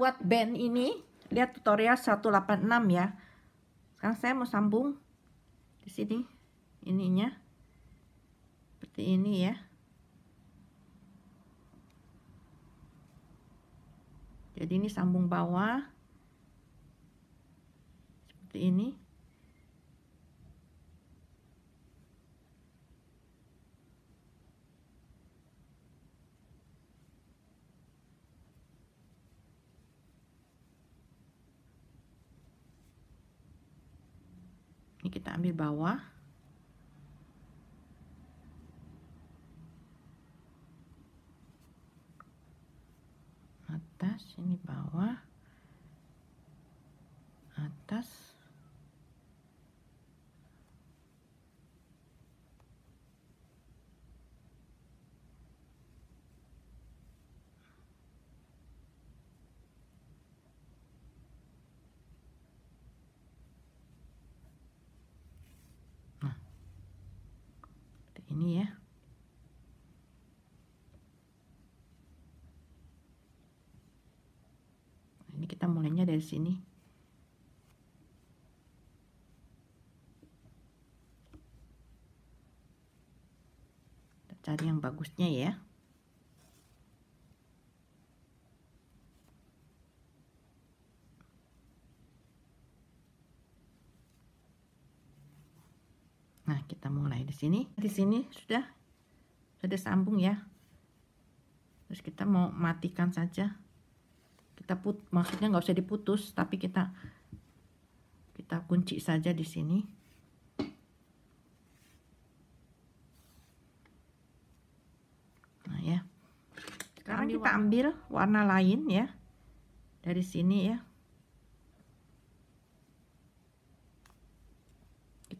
buat band ini lihat tutorial 186 ya sekarang saya mau sambung di sini ininya seperti ini ya jadi ini sambung bawah seperti ini kita ambil bawah atas ini bawah atas ini ya. Nah, ini kita mulainya dari sini. Kita cari yang bagusnya ya. Nah, kita mulai di sini. Di sini sudah ada sambung ya. Terus kita mau matikan saja. Kita put maksudnya nggak usah diputus, tapi kita kita kunci saja di sini. Nah, ya. Sekarang kita ambil warna lain ya. Dari sini ya.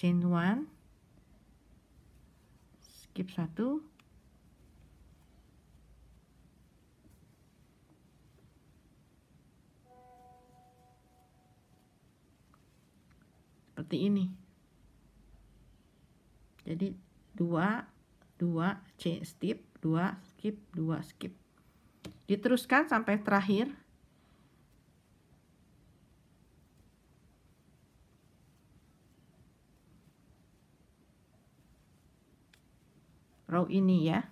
chain 1 skip 1 seperti ini jadi 2 2 chain skip 2 skip 2 skip diteruskan sampai terakhir row ini ya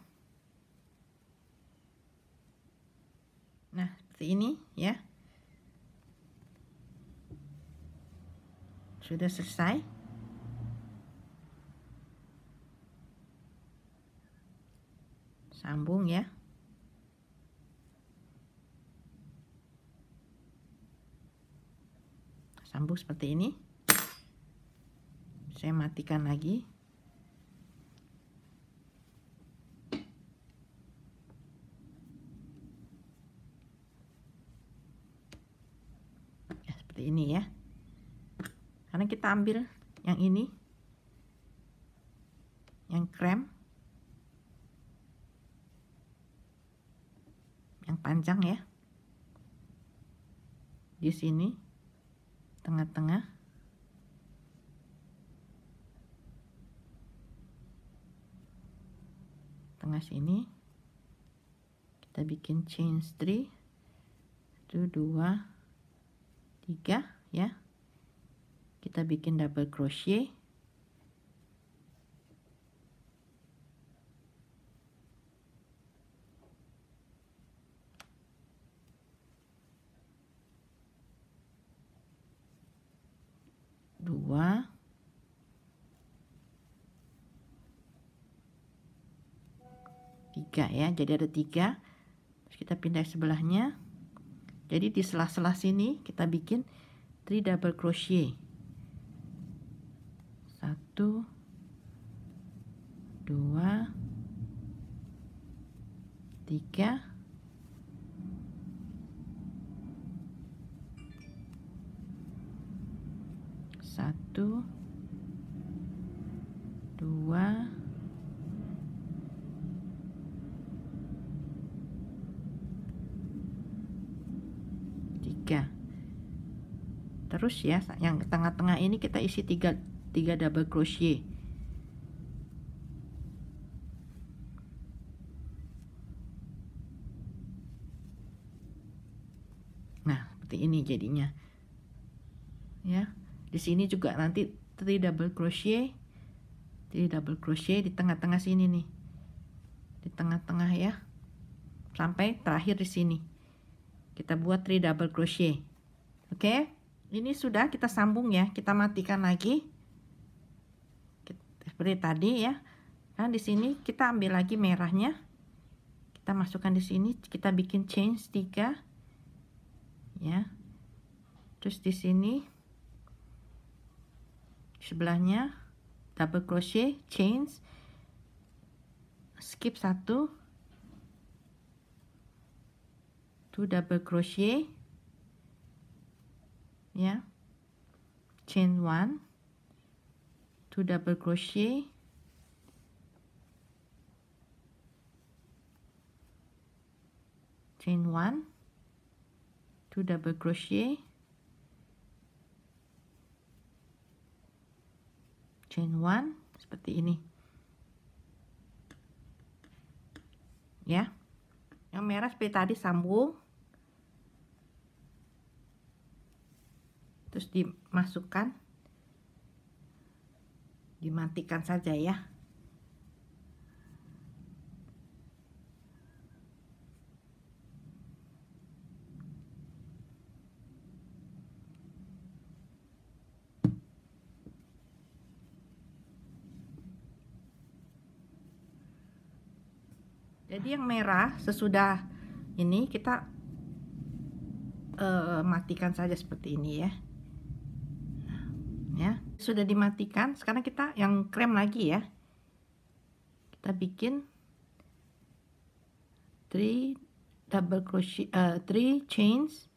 nah seperti ini ya sudah selesai sambung ya sambung seperti ini saya matikan lagi kita ambil yang ini yang krem yang panjang ya di sini tengah-tengah tengah sini kita bikin chain 3 1 2 3 ya kita bikin double crochet dua tiga ya jadi ada tiga terus kita pindah sebelahnya jadi di sela-sela sini kita bikin 3 double crochet satu dua tiga satu dua tiga terus ya yang tengah-tengah ini kita isi tiga 3 double crochet nah seperti ini jadinya ya di sini juga nanti 3 double crochet 3 double crochet di tengah-tengah sini nih di tengah-tengah ya sampai terakhir di sini kita buat 3 double crochet oke okay? ini sudah kita sambung ya kita matikan lagi seperti tadi ya nah di sini kita ambil lagi merahnya kita masukkan di sini kita bikin chain 3 ya terus di sini sebelahnya double crochet chain skip 1 2 double crochet ya chain 1 satu double crochet chain one two double crochet chain one seperti ini ya yang merah seperti tadi sambung terus dimasukkan dimatikan saja ya jadi yang merah sesudah ini kita uh, matikan saja seperti ini ya ya sudah dimatikan sekarang kita yang krem lagi ya kita bikin 3 double crochet uh, eh, 3 chains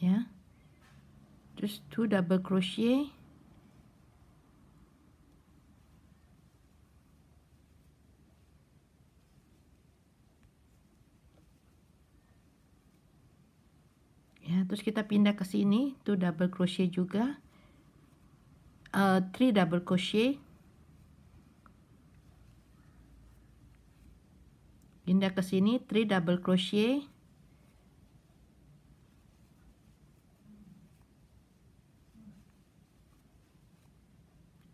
ya terus 2 double crochet terus kita pindah ke sini itu double crochet juga uh, three double crochet pindah ke sini three double crochet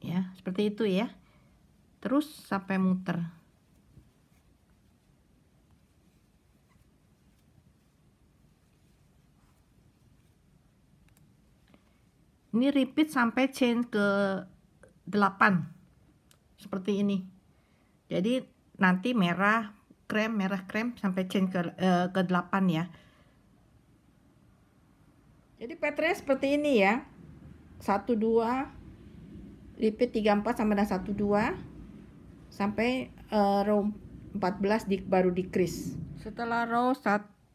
ya seperti itu ya terus sampai muter ini repeat sampai chain ke 8 seperti ini jadi nanti merah krem merah krem sampai chain ke, eh, ke 8 ya jadi patternnya seperti ini ya 1 2 repeat 3 4 sama dengan 1 2 sampai uh, row 14 di, baru decrease setelah row 1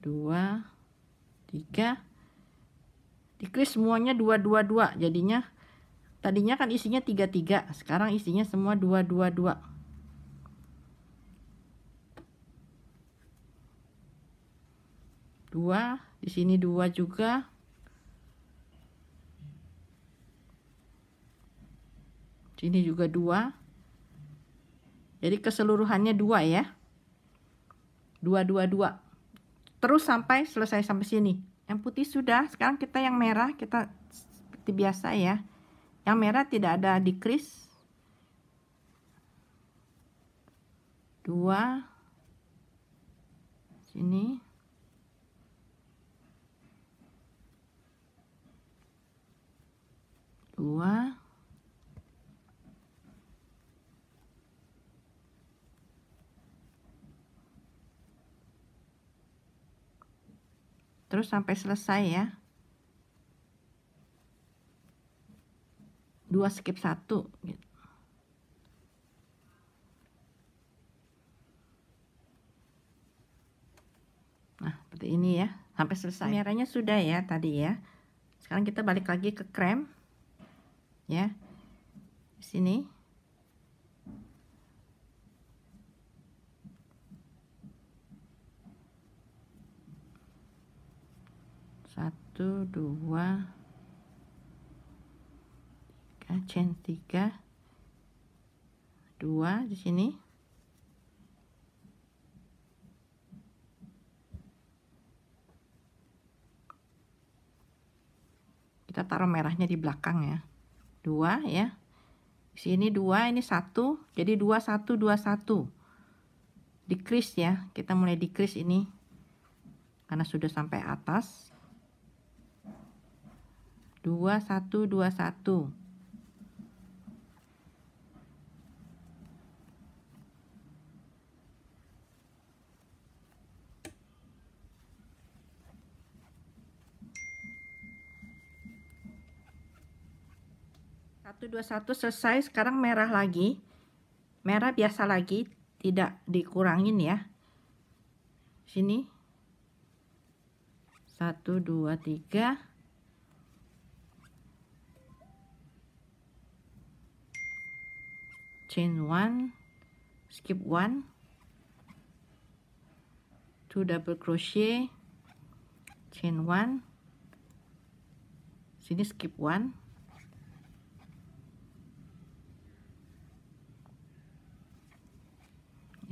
dua tiga diklik semuanya dua dua dua jadinya tadinya kan isinya tiga tiga sekarang isinya semua dua dua dua dua di sini dua juga sini juga dua jadi keseluruhannya dua ya dua dua dua terus sampai selesai sampai sini yang putih sudah sekarang kita yang merah kita seperti biasa ya yang merah tidak ada decrease dua sini dua terus sampai selesai ya dua skip satu gitu nah seperti ini ya sampai selesai merahnya sudah ya tadi ya sekarang kita balik lagi ke krem ya Di sini satu dua tiga chain tiga dua di sini kita taruh merahnya di belakang ya dua ya di sini dua ini satu jadi dua satu dua satu decrease ya kita mulai decrease ini karena sudah sampai atas dua dua satu satu satu dua satu selesai sekarang merah lagi merah biasa lagi tidak dikurangin ya sini satu dua tiga chain 1 skip 1 2 double crochet chain 1 sini skip 1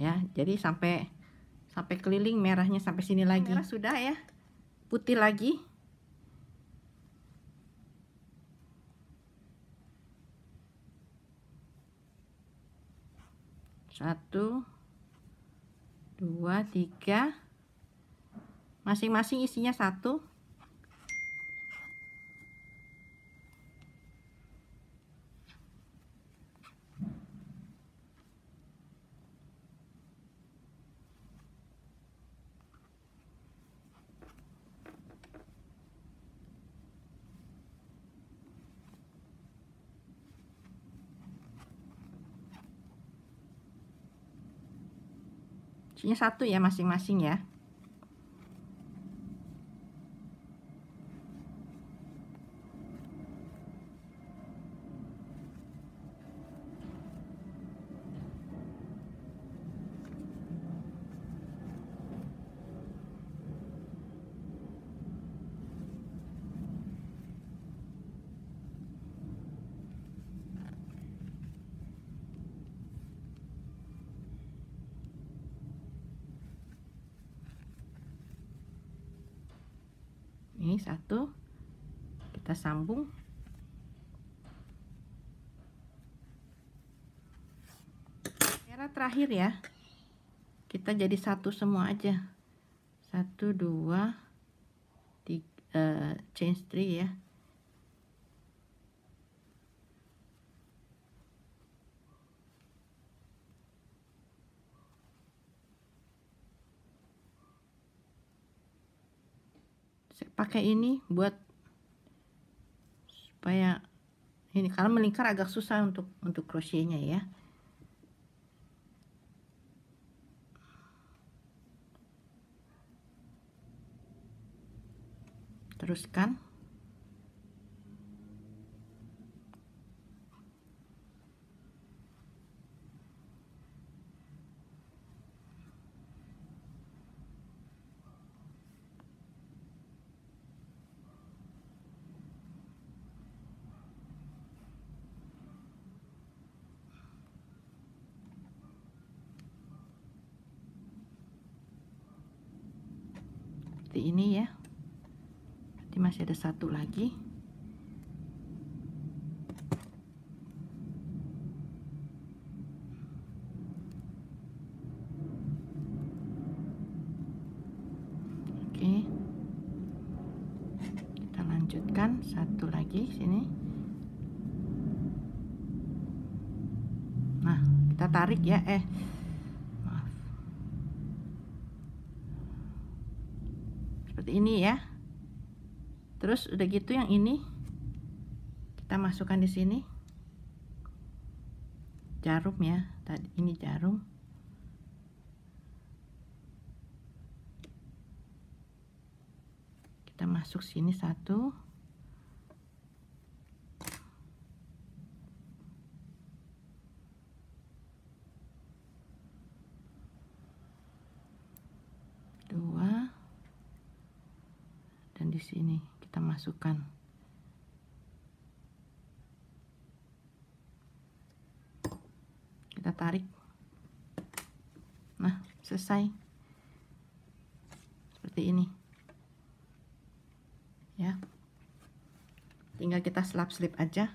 ya jadi sampai sampai keliling merahnya sampai sini lagi merah sudah ya putih lagi satu dua tiga masing-masing isinya satu kuncinya satu ya masing-masing ya. satu kita sambung era terakhir ya kita jadi satu semua aja satu dua tiga, uh, change three ya pakai ini buat supaya ini kalau melingkar agak susah untuk untuk crosetnya ya teruskan seperti ini ya Nanti masih ada satu lagi oke kita lanjutkan satu lagi sini nah kita tarik ya eh ini ya terus udah gitu yang ini kita masukkan di sini jarum ya tadi ini jarum kita masuk sini satu di sini kita masukkan kita tarik nah selesai seperti ini ya tinggal kita selap slip aja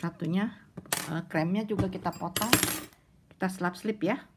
satunya eh, kremnya juga kita potong kita selap slip ya